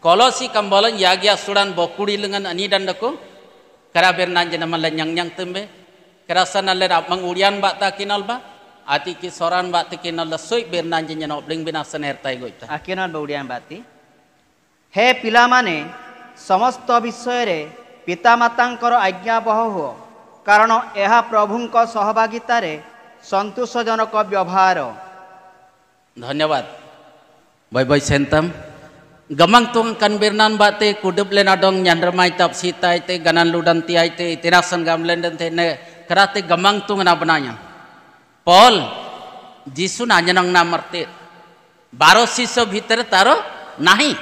kolosi kambalan yagya suran bokuri lengan ani dan daku, kera bernan jena malah nyang nyang tembe, kera sana le rapang urian bak takinal ba, ati ki soran bak takinal le soik bernan jena obling bina sener senertai goita. Akinal ba urian bati. হে ପିଲାମାନେ ସମସ୍ତ ବିଷୟରେ ପିତାମାତାଙ୍କର ଆଜ୍ଞାବହ ହୁଅ କାରଣ ଏହା ପ୍ରଭୁଙ୍କ ସହଭାଗିତାରେ ସନ୍ତୋଷଜନକ व्यवहार धन्यवाद बाय बाय सेंतम gamang tung kan birnan bate kudup len adong nyandar mai tap sita ite ganan ludan ti ite tirasan gam len den te ne karate gamang tung na bananya paul jisu na nyanang na marte baro siso bhitere taro nahi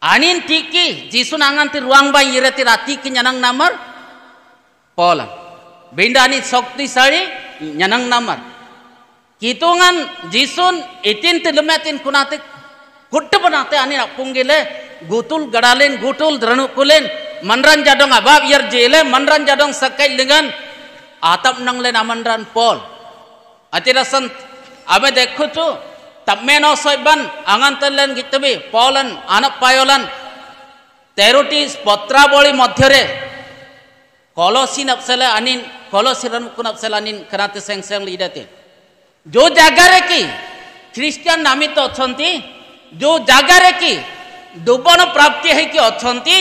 anin tiki jisu ngan ti ruang ba irati rati ki na namar paul bindani sokti sari na namar kitungan jisun itin ti lemetin kunatik गुड्ड बनाते आने पुंगे ले गुतुल गड़ालेन गुतुल गुटुल कुलेन मनरन जाडोंग अबाब यर जेले मनरन जाडोंग सकै लिंगन आतम नंगले लेन अमनरन पोल अतिरा संत अबे देखो तो तब में नौ सौ बन आंगन तलन गितबी पोलन आनक पायोलन तेरोटी पत्रा बोली मध्यरे कॉलोसी कोलोसी नपसले अनिन कोलोसी रणमुकुन नपसले अनिन कराते सेंग सेंग लीडते जो जगह की क्रिश्चियन नामित तो जो जगार कि डुबन प्राप्ति होती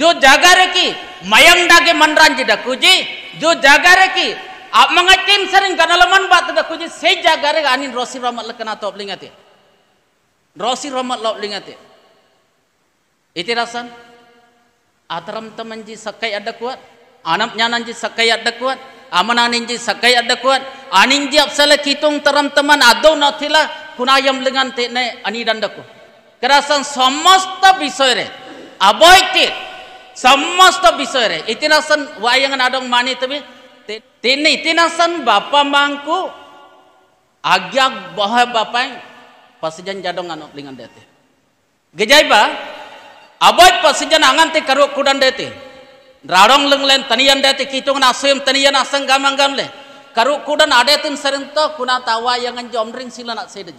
जो जगार कि मयम डाके मनरांजी डाकूजी जो जगार कि मंगटिन सर गनलमन बात डाकूजी से जगार आनी रोसी रमलकना तो लिंगते रोसी रमल इतिरासन आतरम तमंजी सकाई अडकुआ आनम ज्ञानंजी सकाई अडकुआ अमनानिंजी सकाई अडकुआ आनिंजी अफसल कीतों तरम तमन आदो न kunayam lengan ne ani dandaku. Kerasan semesta bisa re, aboi te, semesta bisa re. Itinasan wayangan adong mani tapi tekne itinasan bapa mangku agak bahwa bapa yang pasijan jadong anu lengan dete. Gejai ba, aboi pasijan angan te karu kudan dete. Rarong leng len tanian dete kitungan asuyam taniyan asang gamang gamle. karu kudan ada tin sering to kuna tawa yang anjom ring sila nak sedaj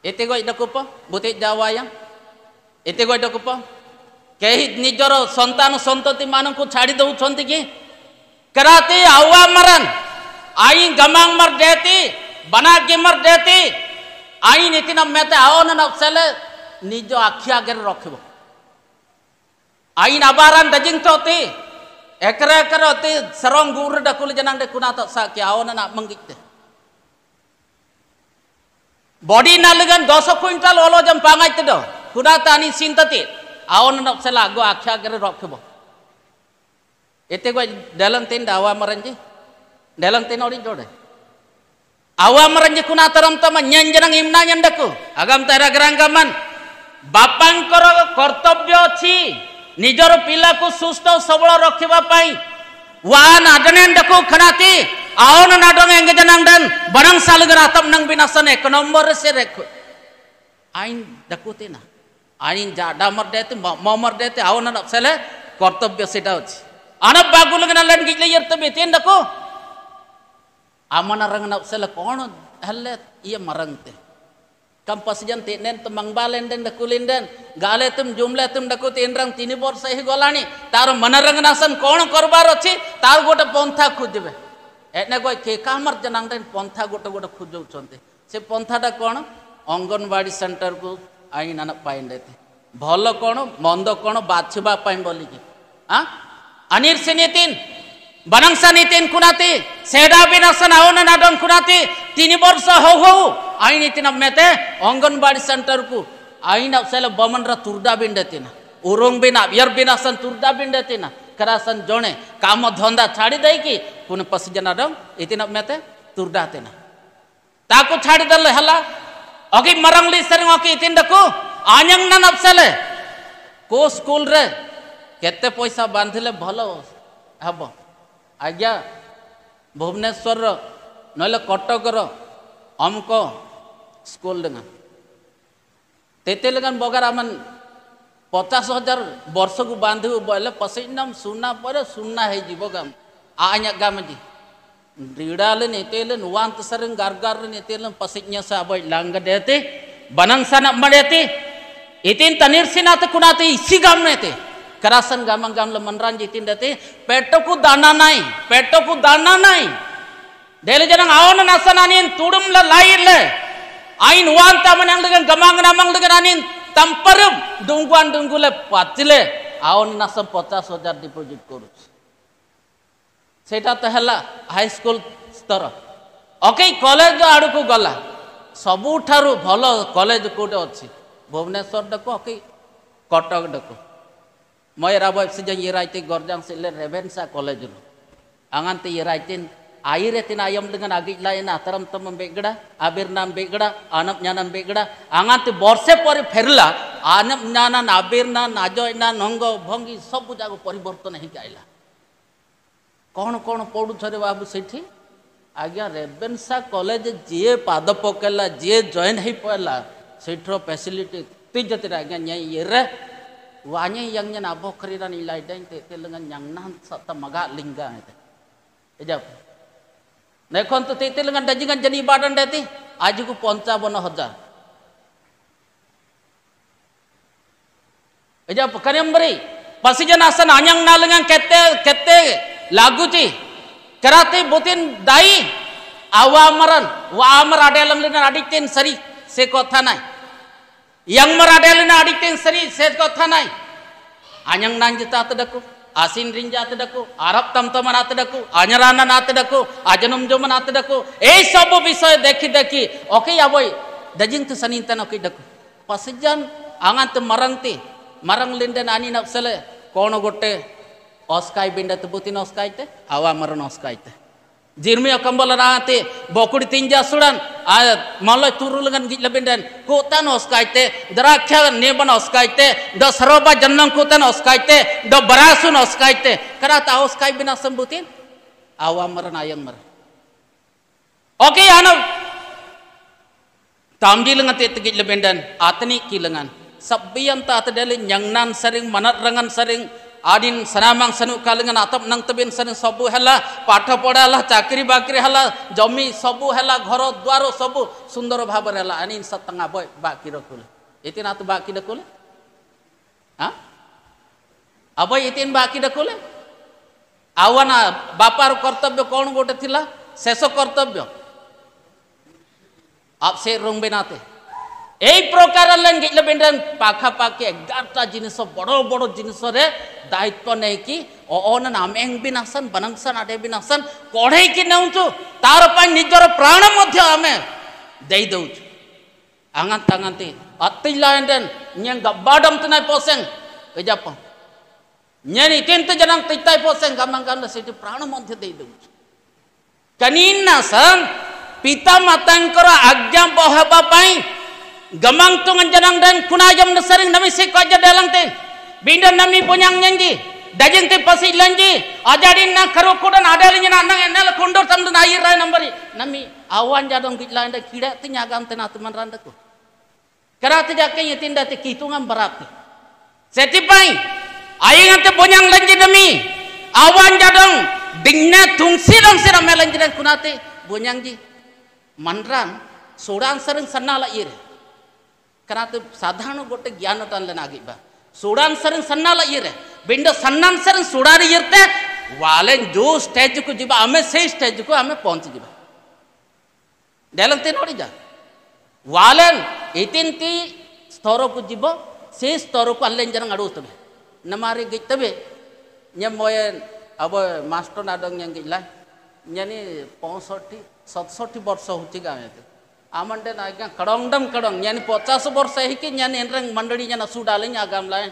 ete goi dakupa butik jawa yang ete goi dakupa kehi nijoro santanu santati mananku chadi dau chanti ki karate awa maran ai gamang mar deti बना के मर देती आई नीति न मेते आओ न नक्सले निज आखि आगे रखब आई नबारान डजिंग तो ekra karo ti sarong gur da kul janang de kunata sa na nak mengikte body nalagan 10 kuintal olo jam pangai te do kunata ani sintati awon na sela go akhya rok kebo. ete go dalam tin da awa maranji tin ori jode awa maranji kunataram tama nyen janang imna nyandaku agam tera bapang koro kortobyo chi. ନିଜର ପିଲାକୁ ସୁସ୍ଥ ସବଳ ରଖିବା ପାଇଁ ୱାନ୍ ଆଡନେନ୍ ଡକୁ ଖଣାତି ଆଉନ ନାଡମ ଏଙ୍ଗେଜ ନାଙ୍ଗଡନ ବରଂ ସାଲଗର ଆତମ ନଙ୍ଗ ବିନାସନ ଏକ ନମ୍ବର ସେ ରେଖୁ ଆଇନ ଡକୁତି ନା ଆଇନ ଯା ଡାମର ଡେତେ ମମର ଡେତେ ଆଉନ ନପସଲେ କର୍ତ୍ତବ୍ୟ ସେଟା ଅଛି ଆନ ବାଗୁଲଗ ନଲେନ ଗିଲେ ୟର୍ତ ବେତେନ ଡକୁ ଆମନ ରଙ୍ଗ ନପସଲେ କଣ ହେଲେ ଇଏ ମରଙ୍ଗତେ kam pasijanti nen temangbalan den dakulin den gale tum jumla tum daku tinrang tini borsa hi golani tar manarang nasam kon korbar achi tar gote pontha khujbe etne goi ke kamar janang den pontha gote gote khujau chonte se pontha ta kon anganwadi সেন্টরকু ଆଇନ ପାଇଣ୍ଡେତେ ଭଲ କ'ଣ ମନ୍ଦ କ'ଣ ବାଛିବା ପାଇଁ ବୋଲିକି ଆନିର୍ ସେନିତିନ୍ Banangsa nitin kunati, seda binasa naona nadon kunati, tini borsa hau hau, ain itin mete, ongon bari center ku, ain ab sele bamanra turda bindetina, urung bina, yar binasan turda bindetina, karasan jone, kamo dhonda chadi daiki, kun pasijana dong, itin ab mete, turda tina. Taku chadi dalle hala, oki marang li sering oki itin daku, anyang nan ab sele, ko school re, kete poisa bandhile bhalo, ଆଜ୍ଞା ଭୁବନେଶ୍ୱରର ନହେଲେ କଟକର ଅମକ ସ୍କୁଲ ଡେଙ୍ଗା ତେତେ ଲେଖାନ ବଗାର ଆମେ ପଚାଶ ହଜାର ବର୍ଷକୁ ବାନ୍ଧିବୁ ବୋଇଲେ ପସେଇନାମ ସୁନା ପରେ ସୁନା ହେଇଯିବ ଗାମ ଆଜ୍ଞା ଗାମଜି रीड़ाले नेतेले नुवान तसरन गारगार नेतेले पसिज्ञ साबय लांग देते बनंग सनम मडेते इतिन तनिर सिनात कुनाते इसी गाम नेते करासन गामा गामलं मनरान जितीन ते पेटकू दाना नाही पेटकू दाना नाही ದೇಲಿ ಜನ ಅವನ ನಸ ನಾನೇನ್ ತುಡುಮ್ಲ ಲಾಯಿಲ್ಲ ಆಯಿನ್ ವಾನ್ ತಮನ ಅಂಗ್ಲಿಗನ್ ಗಮಾಂಗ ನಮಂಗ್ಲಿಗ ನಾನೇನ್ ತಂಪರ ಡುಂಗುವಾನ್ ಡುಂಗುಲೆ ಪಾತಿಲೆ ಅವನ ನಸ ಪಚಾಶ ಹଜାର ಡಿಪೋಜಿಟ್ କରୁଛି ସେଇଟା ତ ହେଲା ହାଇସ୍କୁଲ ସ୍ତର ଓକେ କଲେଜ ଆଡ଼କୁ ଗଲା ସବୁଠାରୁ ଭଲ କଲେଜ କେଉଁଠି ଅଛି ଭୁବନେଶ୍ୱର ଡାକୁ ଓକେ କଟକ ଡାକୁ Moy raboy sejang yiraitin gordang silir revensa college lu. Angan ti yiraitin ಆಯಿರತಿನ ಅಯಂ ಲಿಂಗನ ಅಗಿಲ್ಲ ಏನ ಅತರಂ ತಮ್ಮ ಬೇಗಡ ಅಬಿರ್ ನಾಮ್ ಬೇಗಡ ಅನಪ್ ಜ್ಞಾನಂ ಬೇಗಡ ಹಂಗಂತ ಬರ್ಷೆ ಪರಿ ಫೆರಿಲ ಅನಪ್ ಜ್ಞಾನ ಅಬಿರ್ ನಾನ್ ಅಜಯ್ ನಾನ್ ಹಂಗ ಭಂಗಿ ಸಬ್ಬು ಜಾಗ ಪರಿವರ್ತನ ହେଇକି ଆଇଲା କ'ଣ କ'ଣ ପଢ଼ୁଛରେ ବାବୁ ସେଠି ଆଜ୍ଞା ରେଭେନ୍ସା କଲେଜ ଯିଏ ପାଦ ପକେଇଲା ଯିଏ ଜଏନ୍ ହେଇପାରିଲା ସେଠିର ଫ୍ୟାସିଲିଟି ଏତେ ଯେତେଟା ଆଜ୍ଞା ଇଏରେ wanya yang nyana bokri dan ilai dan te te lengan yang nan sata maga lingga itu ejap eh, ne kon tu te te lengan dajingan jani badan dati aji ku ponca bono hajar ejap eh, kanem beri pasi jana asan anyang na lengan kete kete lagu ti karate botin dai awamaran wa amar ade lang lengan adik ten sari se kotha nai yang meradalena adikten seni set kotha nai anyang nang jeta atadaku asin rinja atadaku arab tamtaman atadaku anyarana atadaku ajanum joman atadaku ei eh, sobo bisoy dekhi dekhi oke aboy dajing tu seni tan oke daku pasjan angant marangti marang linden ani napsale kono gotte oskai binda tubutin oskaite awa maran oskaite Jirmiya kambal raate bokuri tinja sudan ayat turun dengan git lebendan kota oskaite darakhya neban oskaite da saroba jannam kota oskaite da barasun oskaite karata oskai bina sembutin awam maran ayang mar oke anu tamji lengan te tegit lebendan atani kilangan sabiyan ta atadali nyangnan sering manat rangan sering आदिन सनामांग सनु कालिंगन आतप नंग तबिन सन सबु हला पाठ पढ़ा हला चाकरी बाकरी हला जमी सबु हला घर द्वार सबु सुंदर भाव हला आनिन सतंगा बय बाकी रखुल इतिन आत बाकी रखुल हां अबय इतिन बाकी रखुल आवन बापार कर्तव्य कौन गोटे थिला शेष कर्तव्य आप से रंग बेनाते এই প্রকার লেন গেলে বেন পাখাপাখি এগারোটা জিনিস বড় বড় জিনিসরে dahitwa neki oonan ameng binasan banangsan ade binasan koreki neuntu tarapan nijoro prana mutia ame dei dauju angan tangan tanganti ati lain den nyeng gabadam tunai poseng ke japong nyeni tinta jenang titai poseng kamang kanda situ prana mutia dei dauju kanin nasan pita matang kora agjam boha bapai Gemang tungan jenang dan kunajam nesering nabi sikwa aja teh binda nami punyang nyanji Dajin te pasi lanji Ajarin na kuda na adali nyana nang kundur tam dun air irai nambari nami awan jadong gitla enda kira te nyagam te natuman randaku karate jakke yetinda te kitungan berarti setipai ayang te punyang lanji nami awan jadong dingna tungsi dong sira melanji dan kunate punyang ji manran surang sereng sanala ire karate sadhana gotte gyanu tan lenagi ba ಸೂಡಾನ್ ಸರಿನ ಸಣ್ಣಲ್ಲ ಇರೆ ಬಿಂಡು ಸಣ್ಣನ್ ಸರಿನ ಸೂಡಾರಿ ಇರ್ತೆ వాళ్ళని జో స్టేజ్కు ଯିବା ଆମେ ସେଇ ଷ୍ଟେଜ୍କୁ ଆମେ ପହଞ୍ଚିଯିବା ଡେଲନ୍ତି ନଡ଼ିଯା వాలన్ ఎతింటి స్తరకు జీవ సే స్తరకు అల్లెన్ జనం అడుగుతవే నమారి గిత్తవే ఞమోయన్ అబ మాస్టర్ నాడంగ్ గిలా ஞాని పౌసఠి సతసఠి వర్ష హుచి గామెతే आमंडे आज्ञा कड़ोंगडम कड़ोंग यानी पचास वर्ष है कि यानी एनरंग मंडली यानी सूडाली आगाम लाए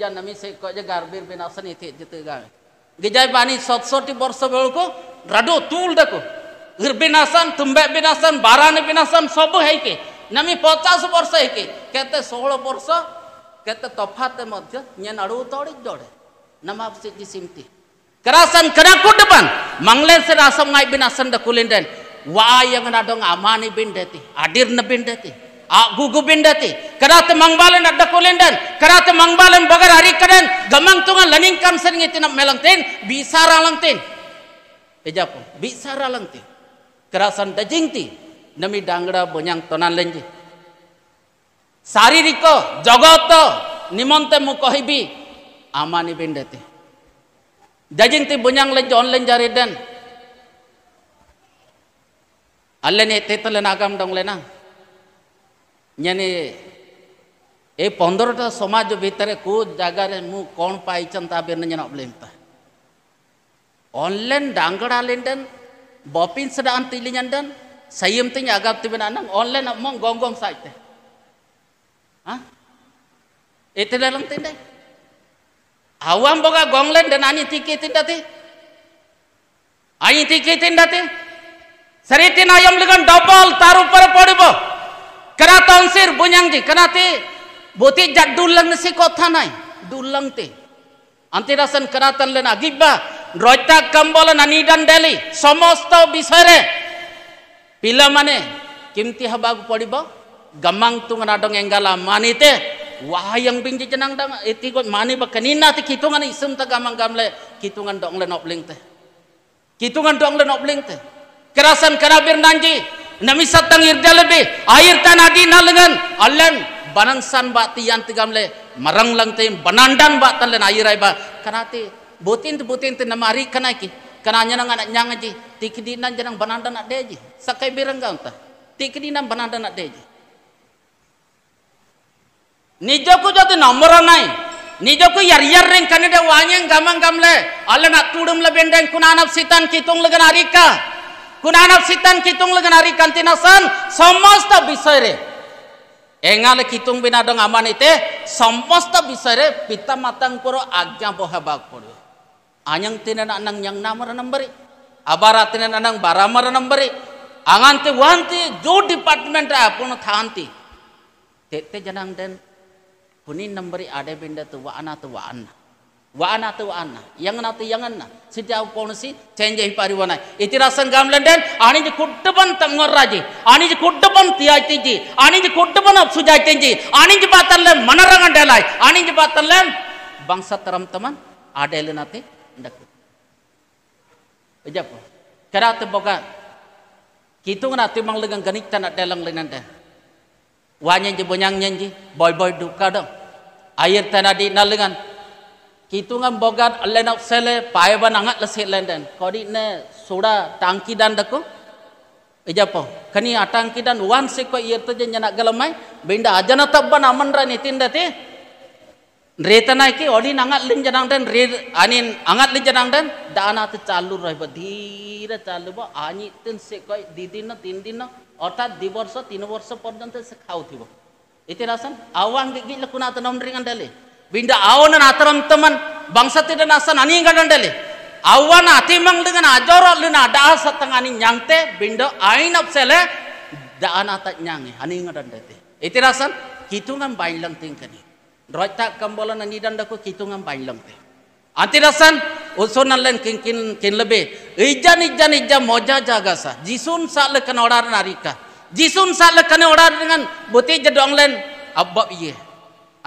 या नमी से कजे गारबीर बेनासन इथे जिते गावे गिजाय बानी सतसठी वर्ष बेल को राडो तूल डको गिर बेनासन तुम्बे बेनासन बारान बेनासन सब है कि नमी पचास वर्ष है कि कहते सोलह वर्ष कहते तफाते मध्य यान अड़ो तोड़े जोड़े नमाब से करासन करा कुटबन मंगले से रासम आई बेनासन डकुलिंडन wayang nadong amani bindati adirna bindati agugu bindati karate mangbalen adda kulendan karate mangbalen bagar hari kaden gamang tunga laning kam sering itinam melangten bisa ralangten eja pun bisa ralangten kerasan dajingti nami dangra bunyang tonan lenji Saririko, jogoto, nimonte mukohibi, amani bindati. Dajing ti bunyang lenjo on lenjari den, alleni tetel nakam dong lena nyani e pondoro ta soma jo bitere ku jagare mu kon pai chanta bena nyana blempa onlen dangara linden bopin sada anti linyandan sayem tinya agap tibena nang onlen mong gonggong saite ha etela lang tinde awam boga gonglen dan ani tiketin tindati ani tiketin tindati Seritin ayam ligan double tar pada padibo. Keraton sir bunyang ji. te boti jat dulang si kota nai dulang te. Antirasan kana tan lena gibba rojta kambol nani dan deli somosto bisare. Pila mane kimti habagu padibo gamang tu ngadong enggala manite yang bingji jenang dang iti kot mani ba kanina ti kitungan isum ta gamang gamle kitungan dong le nopling te. Kitungan dong le nopling te kerasan karabir nanji namisa tangir lebih air tanadi nalengan allen banangsan yang tegam le marang lang tim banandan ba talen airai ba kanate butin tu butin tu namari kanaki kananya nang anak nyang tiki di nan jenang banandan nak deji sakai biranggang ta di nan banandan nak deji নিজকে যদি নম্র নাই নিজকে wanyang gamang ওয়াঙেন গামাং গামলে আলেনা তুড়ুমলে বেন্ডেন kunanap sitan kitung legan আরিকা kunanap sitan kitung lengan kantinasan somosta bisare engal kitung binadong amanite somosta bisare pita matang puro agya bohabak puro anyang tinan anang yang nama renang beri abarat tinan anang barama renang beri angante wanti jo department a puno thanti tete janang den kunin nambari ade benda tuwa ana tuwa ana wana tu wana yang nati yang ana sitiau ponsi cengjehi pari wana itirasan gamlan dan Anjing je kudapan tanggor raji anjing je kudapan tiai tiji ani je kudapan apsu jai tiji ani je batal lem mana dalai ani je lem bangsa teram teman ada elen nati ndak ejapo kera Kita boga kitung nati mang legang ganik tanak dalang lenan dan wanya je bonyang nyanji boy boy duka dong air tanadi nalengan kitungan bogar alena sele paeban angat lesik lenden kodi ne soda tangki dan dako po kani atangki dan wan seko irta je nyanak galamai benda ajana tabban amanra nitin date retana ki odi nangat lin janang den re anin angat lin janang den dana te chalu roi badhira chalu bo ani tin seko didin tindin অর্থাৎ দুই বর্ষ তিন বর্ষ পর্যন্ত সে খাওয়া ইতিহাসন আওয়াঙ্গে গিয়ে কোনো আত নম্বরিং dale? Binda awon na ataram teman bangsa tidak nasa nani enggak dandeli. Awan ati mang dengan ajor lina dah satangani nyangte binda ain sele daan atat nyangi ani enggak dandeli. Itu rasan kitungan bain lang tingkani. Roita kambola nani dandaku kitungan bain lang tingkani. ijan ijan ijan ಕಿನ್ಲಬೆ ಇಜ್ಜನ್ Jisun ಇಜ್ಜ ಮೊಜ narika. Jisun ಸಾಲಕನ ಒಡಾರ ನಾರಿಕ ಜಿಸುನ್ dengan buti ಬುತಿ ಜಡೊಂಗ್ಲೆನ್ abab iye.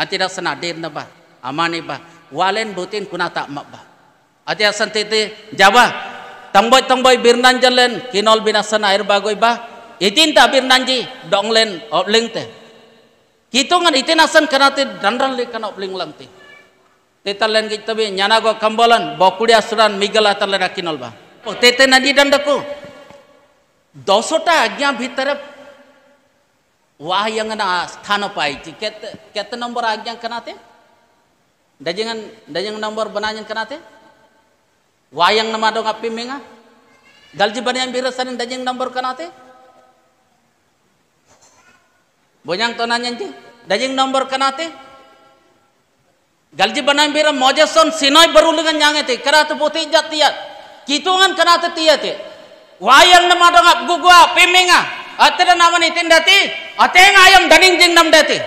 Atira sana dir na ba? Amani ba? Walen butin tak mak ba? asan titi jawab. Tangboy tangboy birnan jalen kinol binasan air bagoy ba? Itin ta birnan ji dong len obling te. Kitungan itin asan kanati dandran li kan opling lang te. Tetalen nyana nyanago kambolan bokuri asuran migala talera kinol ba? Oh, tete nadi dandaku. dosota টা আজ্ঞা wah yang na स्थान पाई kete केत केत नंबर आज्ञा te dajengan dajeng nomor benanyan kenate wayang nama dong api menga dalji banian birasan dajeng nomor kenate bonyang tonanyan ti dajeng nomor kenate galji banian bira mojason sinoi berulungan nyange ti kerate putih jatiat kitungan kitungan kenate tiat te wayang nama dong gugua api अत्र नामन इतिंडति अतेन आयम धनिंग जिंगनम डति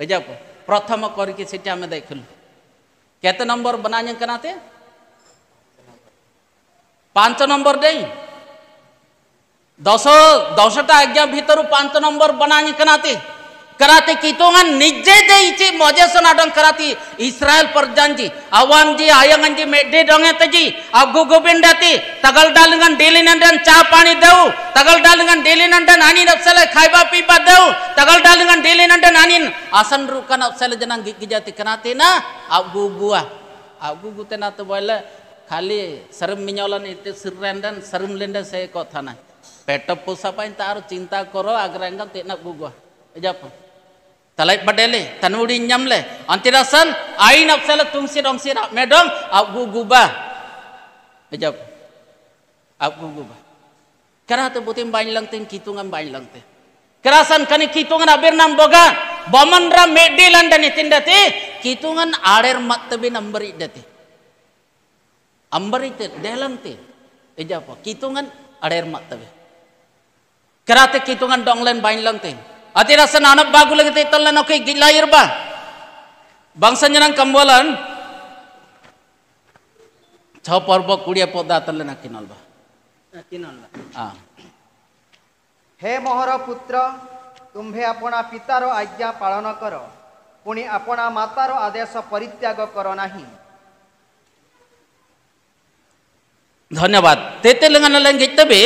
गजब प्रथम कर के देख लू कहते नंबर बना पांच नंबर नहीं दस दसटा आज्ञा भीतर पांच नंबर बना Karate kitungan nijai de ichi moja sona dong israel per janji awam ji ayang anji me de dong teji abgu gu pindati tagal dalengan deli nan dan capani deu tagal dalengan deli nan dan anin na sela kai bapi pa tagal dalengan deli nan dan anin asan ruka na sela jenang gi kijati karate na abgu gua abgu tena te kali serem minyolan itu seren dan serem lenda se kotana petop pusapa inta aru cinta koro agrengan te na gu gua Jepang. Talai padele, tanuri nyamle, antirasan, ain apsala tungsi romsi rak medong, abu guba. Ejap, abu guba. Karena tu putim bain lang kitungan bain lang Kerasan kani kitungan abir nam boga, boman ra medi itin tindati, kitungan arer matabi nambari dati. Amberi te, delang te, ejab, kitungan arer matabi. Kerate kitungan donglen bain lang ಅತಿರಸ ನಾನಬ್ಬ ಬಾಗುಲಗತೈತಲ್ಲ ನಾವು ಕೈಗಿಲ್ಲ ಇರ್ಬ ಬಂಗ್ಸಂಜನ ಕಂಬೋಲನ್ ಛ ಪರ್ಬ ಕುಡಿಯ ಪದ ಆತಲ್ಲ ನಾ ಕಿನ್ನಲ್ಬ ಹಾಂ ହେ ମୋହର ପୁତ୍ର ତୁମ୍ଭେ ଆପଣା ପିତାର ଆଜ୍ଞା ପାଳନ କର ପୁଣି ଆପଣା ମାତାର ଆଦେଶ ପରିତ୍ୟାଗ କର ନାହିଁ ଧନ୍ୟବାଦ ତେତେ ଲେଙ୍ଗାନ ଲେଙ୍ଗେଇତେ ବି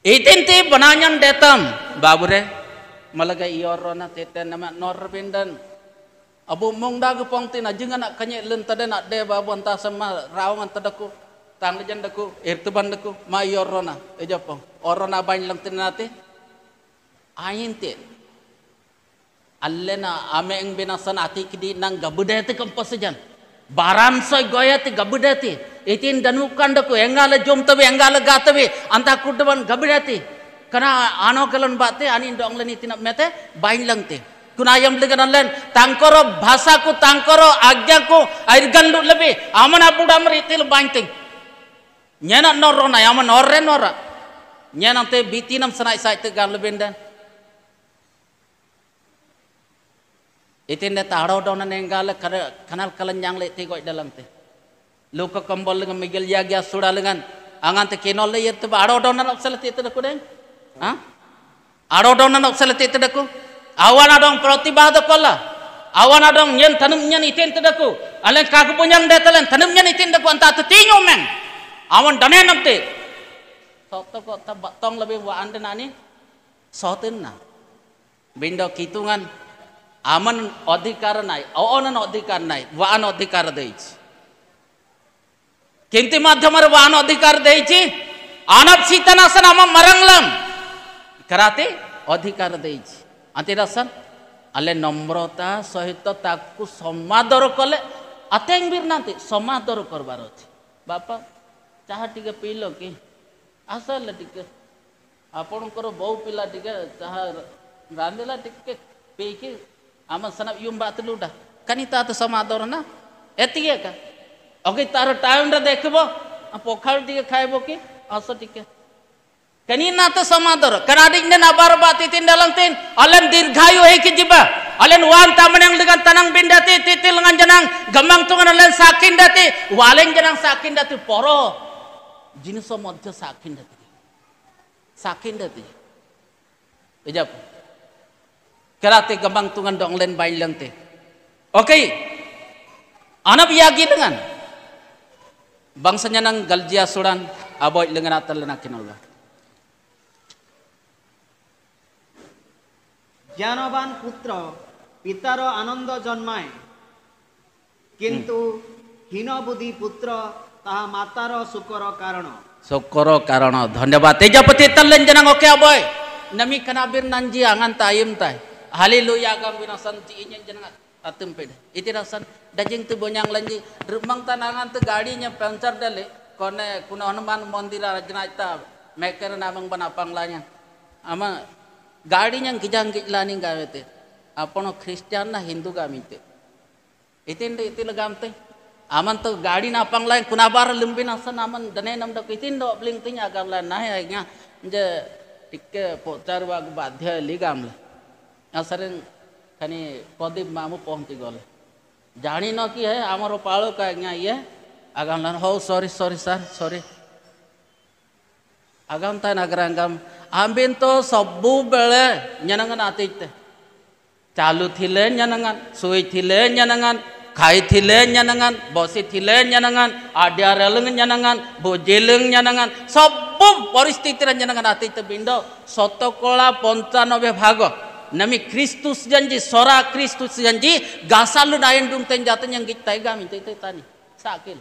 Itente bananyan detam babure malaga iorona teten nama norbinden abu dagu pongti na jenga nak kanye lentada nak de babu anta sama rawangan tadaku tanda jandaku irtu bandaku ma pong ejapong orona bany lang tinate ayinte allena ame eng benasan ati kidi nang gabudete kampasajan baram soy goyati gabudete etin danu kandaku enggal jomtabe enggal gatabe anta kudban gabirati karena kalian bate anin donglan itu nak mete bain Kuna kunayam dengan lain tangkoro bahasa ku tangkoro agya ku air lu lebi, aman apa udah meritil bainting nyana norona aman norren nora nyana te biti nam senai sait te gan lebih dan itu nih taruh dona nenggal kanal kalian yang lek tigo dalam teh Luka kambal dengan megel ya gya sura dengan angan te kenol leh ada orang nak selat itu dekku deng ah ada orang nak selat itu dekku awan ada orang perhati bahagia awan ada orang yang tanam yang itu itu dekku alang kaku pun yang datang alang tanam yang itu dekku antara tu tinggi omeng awan dana yang te sokto kok tak tong lebih buat anda nani sokten na benda kitungan aman adhikar nai awan adhikar nai wan adhikar deh କେମିତି ମାଧ୍ୟମରେ ବାହନ ଅଧିକାର ଦେଇଛି ଅନପ୍ସିତନାସନ ଆମ ମରଙ୍ଗଲମ କରାତି ଅଧିକାର ଦେଇଛି ଅତିରସନ ଆଲେ ନମ୍ରତା ସହିତ ତାକୁ ସମାଦର କଲେ ଆତେଙ୍ଗ ବି ନାହାନ୍ତି ସମାଦର କରବାର ଅଛି ବାପା ଚାହା ଟିକେ ପିଇଲ କି ଆସ ହେଲେ ଟିକେ ଆପଣଙ୍କର ବୋଉ ପିଲା ଟିକେ ଚାହା ରାନ୍ଧିଲା ଟିକେ ପିଇକି ଆମ ସିନା ୟୁମ୍ ବାତିଲୁଟା କାନି ତା ତ ସମାଦର ନା ଏତିକି ଏକା ଓକେ ତାର ଟାଇମ୍ଟା ଦେଖିବ ପଖାଳ ଟିକେ ଖାଇବ କି ଆସ ଟିକେ Kanina to samador, kanadig na nabarba titin na lang tin, alam dirgayo heki jiba. Alam wan taman ang ligan tanang bindati, titil ngan janang, gamang tungan alam sakin dati, waling janang sakin dati, poro. Jiniso modja sakin dati. Sakin dati. Ijap. Karate gamang tungan dong len bain lang te. Okay. Anap yagi dengan bangsanya nang galjia suran aboy lengan atal lena kinoga জ্ঞানবান পুত্র পিতার আনন্দ জন্মায় putro হীনবুদ্ধি পুত্র sukoro মাতার Sukoro কারণ সুকর কারণ ধন্যবাদ তেজপতি len jenang oke aboy nami kanabir nanji angan tayim tay haleluya gam binasanti inyan jenang atumpede iti rasan dajing tu bonyang lanji rumang tanangan tuh gadingnya pancar dale kone kuno hanuman mandira rajna ita meker namang bana panglanya ama gadinya kijang kijlani gawete apono kristian na hindu gamite iti ndi iti legamte aman tuh gading na lain, kunabar lumbi nasan aman dene nam dok iti ndo bling tinya gamlan nahe nga nje tikke pocar wag badhe ligamle kani kodi mamu pohon tigo le. Jani no ki he amaro palo ka nga iye, agam lan ho sorry sorry sar sorry. Agam ta na gara ngam, ambin to sobu bale nyanang ati te. Calu tile nyanang an, suwi tile nyanang kai tile nyanang bosi tile nyanang an, adi are leng nyanang an, bo jeleng nyanang ati te bindo, soto kola ponta no be pago. Nami Kristus janji, sora Kristus janji, gasal lu dayan dum ten jaten yang kita gami tei tani. Sakil.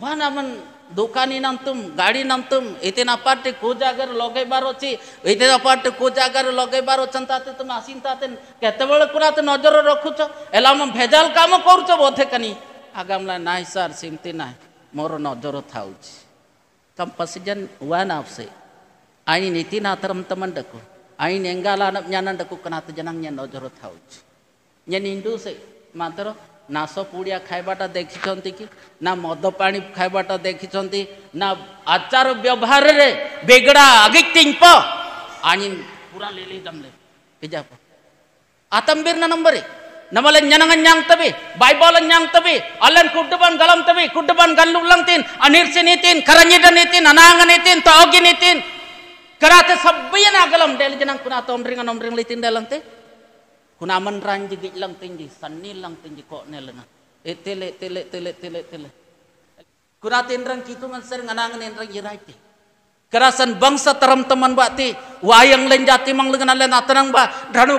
Wah naman দোকানি নামতুম গাড়ি নামতুম এতে না পারতে কো জাগার লগাইবার অছি এতে না পারতে কো জাগার লগাইবার অছেন তাতে তুমি আসিন তাতে কেতবেলে পুরাতে নজর রখুছ এলা আম ভেজাল কাম করুছ বোধে কানি আগামলা নাই স্যার সেমতি নাই মোর নজর থাউছি তম পসিজন ওয়ান আপসে আইনি নীতি না তরম তমন ডাকো ain engala anak nyanan daku kenata janang nyan nojoro thauch nyan indu se matro ନାଶ ପୁଡ଼ିଆ ଖାଇବାଟା ଦେଖିଛନ୍ତି କି ନା ମଦ ପାଣି ଖାଇବାଟା ଦେଖିଛନ୍ତି ନା ଆଚାର ବ୍ୟବହାରରେ ବେଗଡ଼ା ଆଗିଟିଙ୍କ ଆଣି ପୁରା ଲେଲି ଦମଲେ ପିଜାପ ଆତମ୍ବୀର ନା ନମ୍ବରେ ನಮಲೆ ಞನಂಗ ಞಾಂಗ್ತವಿ ಬೈಬಲ್ ಞಾಂಗ್ತವಿ ಅಲ್ಲನ್ ಕುಡ್ಡುಬನ್ ಗಲಂತವಿ ಕುಡ್ಡುಬನ್ ಗಲ್ಲುಳ್ಳಂತೀನ್ ಅನಿರ್ಸಿ ನೀತೀನ್ ಕರಂಜಿಡ ನೀತೀನ್ ಅನಾಂಗ ನೀತೀನ್ ತಾಗಿ ನೀತೀನ್ Karate na galam dali jenang kuna tom ring anom ring litin dalang te. Kuna man ranji git lang tinji sanni lang tinggi ko nelena. E eh, tele tele tele tele tele. Kuna rang kitu man ser nganangan enrang iya te. Kerasan bangsa teram teman te. wayang jati mang lengan alen atenang ba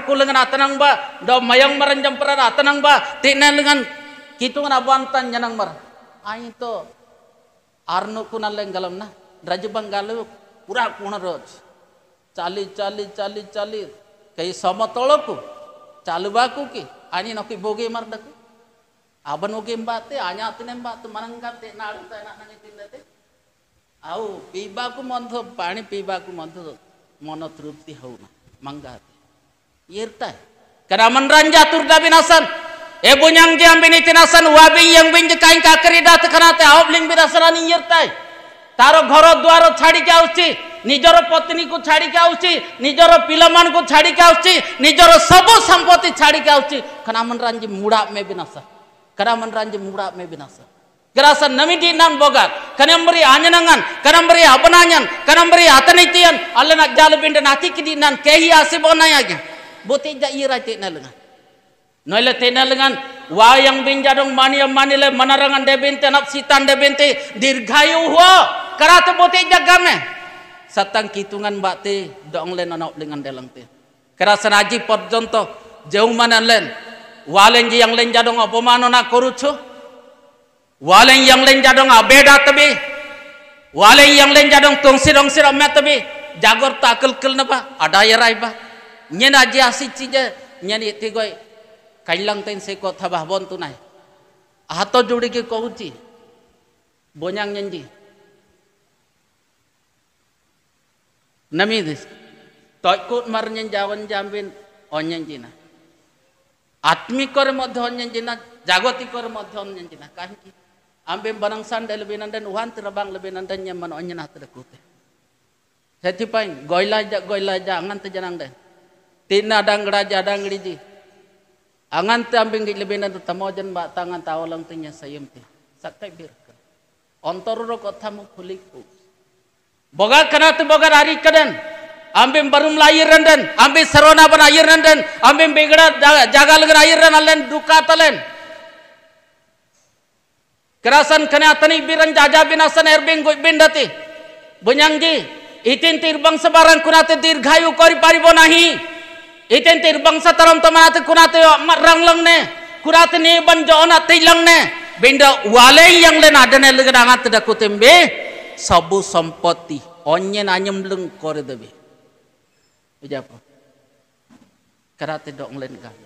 ku lengan atenang ba do mayang maranjam peran atenang ba tina lengan kitu ngana bantan janang mar. Ain to arnu kunal galam na Raja banggalu ପୁରା କୋଣରେ ଅଛି ଚାଲି ଚାଲି ଚାଲି ଚାଲି କେହି ସମତଳକୁ ଚାଲବାକୁ କି ଆଣି ନକି ବୋଗେଇ ମାରଡ଼କୁ അവനൊക്കെ എമ്പാത്ത് അഞ്ഞാത്തിനെമ്പാത്ത് മനങ്കാത്ത് നാളത്തെ ଆଉ ପିଇବାକୁ ମଧ୍ୟ ପାଣି ପିଇବାକୁ ମଧ୍ୟ ମନ ତୃପ୍ତି ହେଉନା ମଙ୍ଗାତେ ଇଏଟା କାରଣ ରଞ୍ଜା ତୁର୍ଦା ବିନାସନ ଏ ବୁଞ୍ଜାଙ୍ଗ ଜିଆମ୍ବିନି ତିନାସନ ୱାବି ୟଙ୍ଗ ବିଞ୍ଜ କାଇଁ କାକରି ଦାତ ଖନାତେ ଆଓବ୍ଲିଙ୍ଗ ବିନାସନ ଇଏଟା ତାର ଘର ଦ୍ୱାର ଛାଡ଼ିକି cari ନିଜର ପତ୍ନୀକୁ ଛାଡ଼ିକି ଆସୁଛି ନିଜର ପିଲାମାନଙ୍କୁ ଛାଡ଼ିକି ଆସୁଛି ନିଜର ସବୁ ସମ୍ପତ୍ତି ଛାଡ଼ିକି ଆସୁଛି ଖରାମନ ରାଞ୍ଜି ମୁଡ଼ା ମେ ବିନାଶ ଖରାମନ ରାଞ୍ଜି ମୁଡ଼ା ମେ ବିନାଶ Gerasa namidi nan bogat, kanam beri anyanangan, kanam beri abananyan, kanam beri atanitian, Allah nak jalan pindah nanti kini nan kehi asih bonanya aja. Boti ja ira tina lengan. Noile tina wayang binjadong mani mani le manarangan debinte nafsi tan debinte dirgayu huwa karate jagam jagame satang kitungan bati dong len anak dengan dalam te kerasan aji porjonto jauh mana len walen yang len jadong mana nak korucu, walen yang len jadong abeda tebi. walen yang len jadong tungsi tungsi ramme tebi. jagor kel napa ada adayarai ba nyen aji asi cije itu goi. kailang ten se tabah bon tunai hato juri ke kouchi bonyang nyanji Nami namidis তৈকুট মারঞ্জন যাওয়ান jina. Atmi kore আত্মিকর মধ্যে jina, jagoti kore মধ্যে অন্যান jina kahiki. ambem barang sande lebih nandan uhan terbang lebih nandan nyaman onyen hati dekute. Seti pain goila ja goila ja angan te jenang den. Tina dang raja dang riji. Angan te ambin gi lebih nandu tamo jen ba tangan tawalang tinya sayem te. Sakai birka. Ontor rokot tamu kulikku. Boga kana tu boga hari kaden. Ambim barum lahir renden, ambim serona ban lahir renden, ambim begada jaga lagi lahir ren duka talen. Kerasan kana atani biran jaja binasan erbing goj bindati. Bunyangji, itin tirbang sebarang kunate dirghayu kori paribo nahi. Itin tirbang sataram tamanate kunate rangleng ne, kunate ne ban jona tilang ne. Binda wale yang len adane lagan angat dakutembe sabu sampati onye nanyem leng kore dabe. Ejapa. Kerate dok ngelen kan.